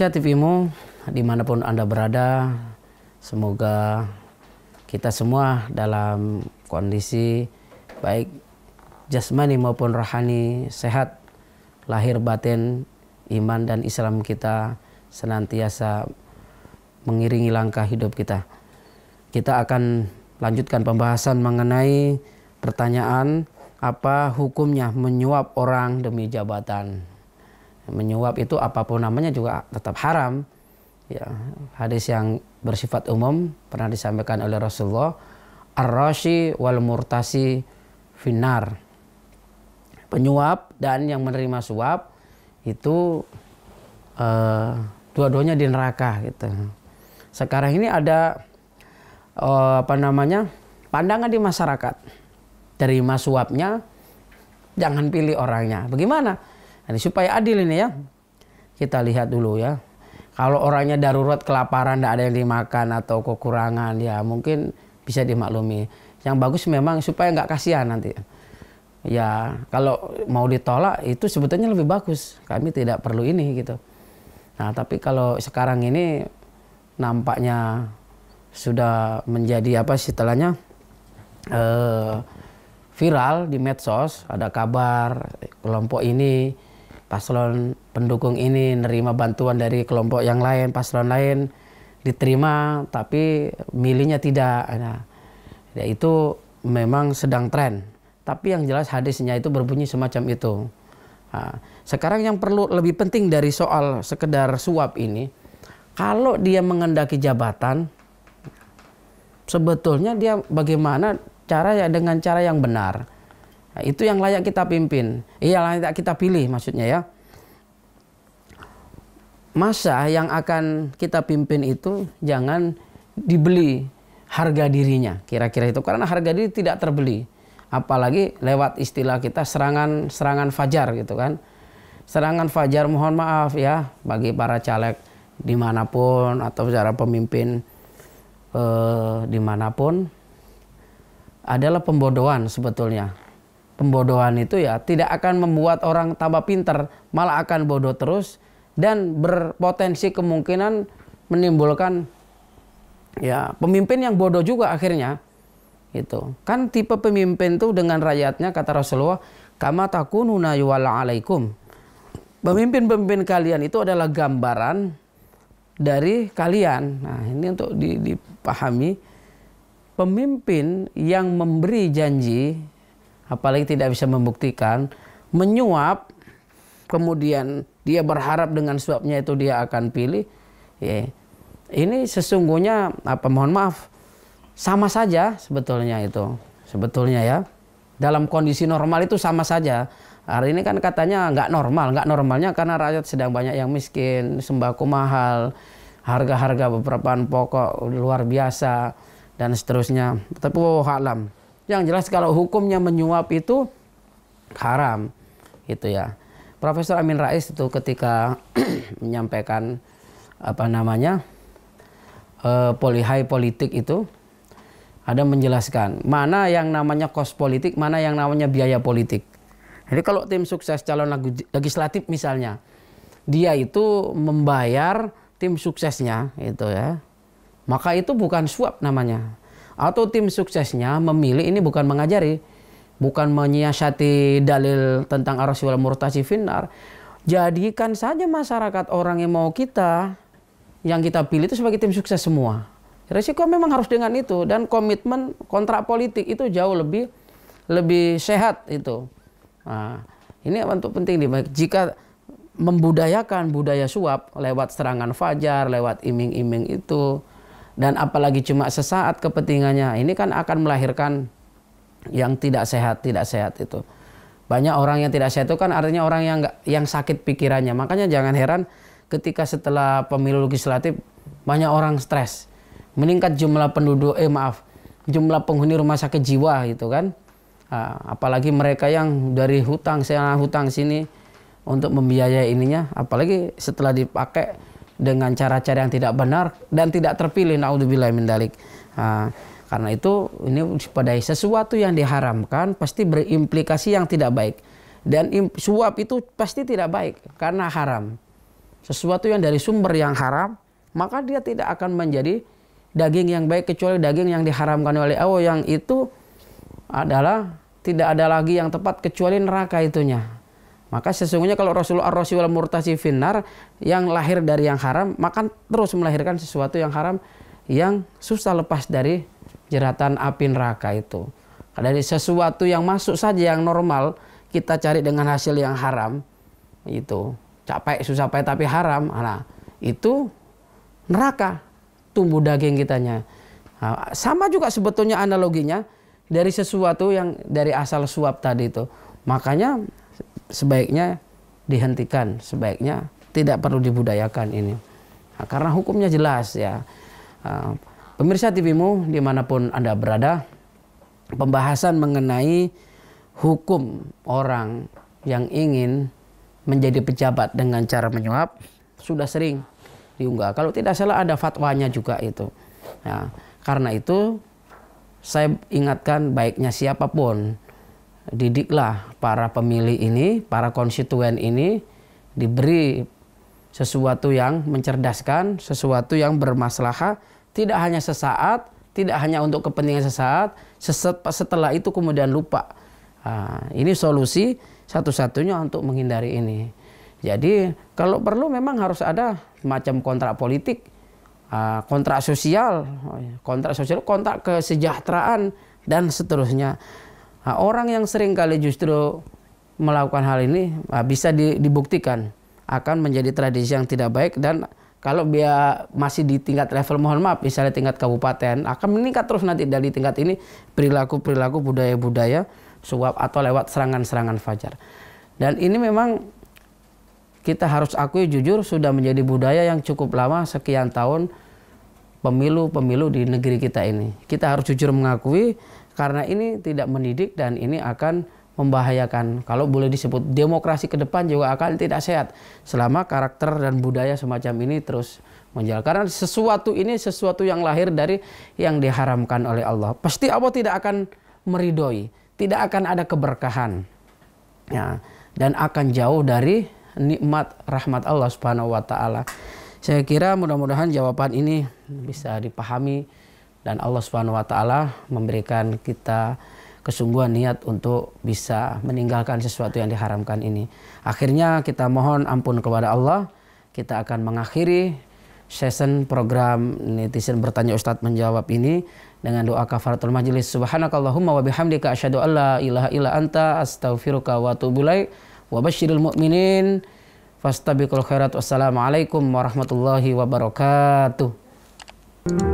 Indonesia TVmu dimanapun Anda berada, semoga kita semua dalam kondisi baik jasmani maupun rohani sehat, lahir batin, iman dan Islam kita senantiasa mengiringi langkah hidup kita. Kita akan lanjutkan pembahasan mengenai pertanyaan apa hukumnya menyuap orang demi jabatan menyuap itu apapun namanya juga tetap haram. Ya, hadis yang bersifat umum pernah disampaikan oleh Rasulullah, ar-rashi wal murtasi finar. Penyuap dan yang menerima suap itu uh, dua-duanya di neraka gitu. Sekarang ini ada uh, apa namanya? pandangan di masyarakat. Terima suapnya jangan pilih orangnya. Bagaimana? Nah, ini supaya adil ini ya. Kita lihat dulu ya. Kalau orangnya darurat kelaparan, tidak ada yang dimakan atau kekurangan, ya mungkin bisa dimaklumi. Yang bagus memang supaya nggak kasihan nanti. Ya kalau mau ditolak itu sebetulnya lebih bagus. Kami tidak perlu ini gitu. Nah tapi kalau sekarang ini nampaknya sudah menjadi apa sih eh, viral di medsos ada kabar kelompok ini paslon pendukung ini nerima bantuan dari kelompok yang lain, paslon lain diterima tapi milihnya tidak. Nah, ya itu memang sedang tren. Tapi yang jelas hadisnya itu berbunyi semacam itu. Nah, sekarang yang perlu lebih penting dari soal sekedar suap ini, kalau dia mengendaki jabatan, sebetulnya dia bagaimana cara ya dengan cara yang benar itu yang layak kita pimpin. Iya layak kita pilih maksudnya ya. Masa yang akan kita pimpin itu jangan dibeli harga dirinya kira-kira itu karena harga diri tidak terbeli apalagi lewat istilah kita serangan serangan fajar gitu kan serangan fajar mohon maaf ya bagi para caleg dimanapun atau secara pemimpin eh, dimanapun adalah pembodohan sebetulnya Pembodohan itu ya tidak akan membuat orang tambah pinter, malah akan bodoh terus dan berpotensi kemungkinan menimbulkan ya pemimpin yang bodoh juga akhirnya itu kan tipe pemimpin tuh dengan rakyatnya kata Rasulullah kama takununa yuwala alaikum pemimpin-pemimpin kalian itu adalah gambaran dari kalian nah ini untuk dipahami pemimpin yang memberi janji apalagi tidak bisa membuktikan, menyuap, kemudian dia berharap dengan suapnya itu dia akan pilih, ya, ini sesungguhnya apa mohon maaf sama saja sebetulnya itu sebetulnya ya dalam kondisi normal itu sama saja hari ini kan katanya nggak normal nggak normalnya karena rakyat sedang banyak yang miskin sembako mahal harga-harga beberapa pokok luar biasa dan seterusnya tapi wow alam yang jelas kalau hukumnya menyuap itu haram gitu ya. Profesor Amin Rais itu ketika menyampaikan apa namanya eh, polihai politik itu ada menjelaskan mana yang namanya kos politik, mana yang namanya biaya politik. Jadi kalau tim sukses calon legislatif misalnya, dia itu membayar tim suksesnya itu ya. Maka itu bukan suap namanya atau tim suksesnya memilih ini bukan mengajari, bukan menyiasati dalil tentang arus murtasi finar. Jadikan saja masyarakat orang yang mau kita, yang kita pilih itu sebagai tim sukses semua. Risiko memang harus dengan itu dan komitmen kontrak politik itu jauh lebih lebih sehat itu. Nah, ini untuk penting nih. Jika membudayakan budaya suap lewat serangan fajar, lewat iming-iming itu, dan apalagi cuma sesaat kepentingannya ini kan akan melahirkan yang tidak sehat tidak sehat itu banyak orang yang tidak sehat itu kan artinya orang yang nggak yang sakit pikirannya makanya jangan heran ketika setelah pemilu legislatif banyak orang stres meningkat jumlah penduduk eh maaf jumlah penghuni rumah sakit jiwa gitu kan ah, apalagi mereka yang dari hutang sana hutang sini untuk membiayai ininya apalagi setelah dipakai dengan cara-cara yang tidak benar dan tidak terpilih naudzubillah min dalik. Nah, karena itu ini pada sesuatu yang diharamkan pasti berimplikasi yang tidak baik dan suap itu pasti tidak baik karena haram. Sesuatu yang dari sumber yang haram maka dia tidak akan menjadi daging yang baik kecuali daging yang diharamkan oleh Allah yang itu adalah tidak ada lagi yang tepat kecuali neraka itunya. Maka sesungguhnya kalau Rasulullah ar-rasi murtasi Finar yang lahir dari yang haram, maka terus melahirkan sesuatu yang haram yang susah lepas dari jeratan api neraka itu. Dari sesuatu yang masuk saja yang normal kita cari dengan hasil yang haram itu capek susah payah tapi haram nah itu neraka tumbuh daging kitanya nah, sama juga sebetulnya analoginya dari sesuatu yang dari asal suap tadi itu makanya sebaiknya dihentikan, sebaiknya tidak perlu dibudayakan ini. Nah, karena hukumnya jelas ya. Eh, pemirsa TVMU dimanapun Anda berada, pembahasan mengenai hukum orang yang ingin menjadi pejabat dengan cara menyuap sudah sering diunggah. Kalau tidak salah ada fatwanya juga itu. Nah, karena itu saya ingatkan baiknya siapapun didiklah para pemilih ini, para konstituen ini diberi sesuatu yang mencerdaskan, sesuatu yang bermaslahah, tidak hanya sesaat, tidak hanya untuk kepentingan sesaat, setelah itu kemudian lupa. Nah, ini solusi satu-satunya untuk menghindari ini. Jadi kalau perlu memang harus ada macam kontrak politik, kontrak sosial, kontrak sosial, kontrak kesejahteraan dan seterusnya. Nah, orang yang sering kali justru melakukan hal ini nah, bisa di, dibuktikan akan menjadi tradisi yang tidak baik dan kalau dia masih di tingkat level mohon maaf misalnya tingkat kabupaten akan meningkat terus nanti dari tingkat ini perilaku perilaku budaya budaya suap atau lewat serangan serangan fajar dan ini memang kita harus akui jujur sudah menjadi budaya yang cukup lama sekian tahun pemilu-pemilu di negeri kita ini. Kita harus jujur mengakui karena ini tidak mendidik dan ini akan membahayakan. Kalau boleh disebut demokrasi ke depan juga akan tidak sehat selama karakter dan budaya semacam ini terus menjalar. Karena sesuatu ini sesuatu yang lahir dari yang diharamkan oleh Allah. Pasti Allah tidak akan meridoi, tidak akan ada keberkahan. Ya, dan akan jauh dari nikmat rahmat Allah Subhanahu wa taala. Saya kira mudah-mudahan jawaban ini bisa dipahami dan Allah Subhanahu wa taala memberikan kita kesungguhan niat untuk bisa meninggalkan sesuatu yang diharamkan ini. Akhirnya kita mohon ampun kepada Allah. Kita akan mengakhiri session program netizen bertanya Ustadz menjawab ini dengan doa kafaratul majelis. Subhanakallahumma wa bihamdika asyhadu alla ilaha illa anta astaghfiruka wa atubu ilaik. Wa basyiril mu'minin Fastabiqul khairat. Wassalamualaikum warahmatullahi wabarakatuh.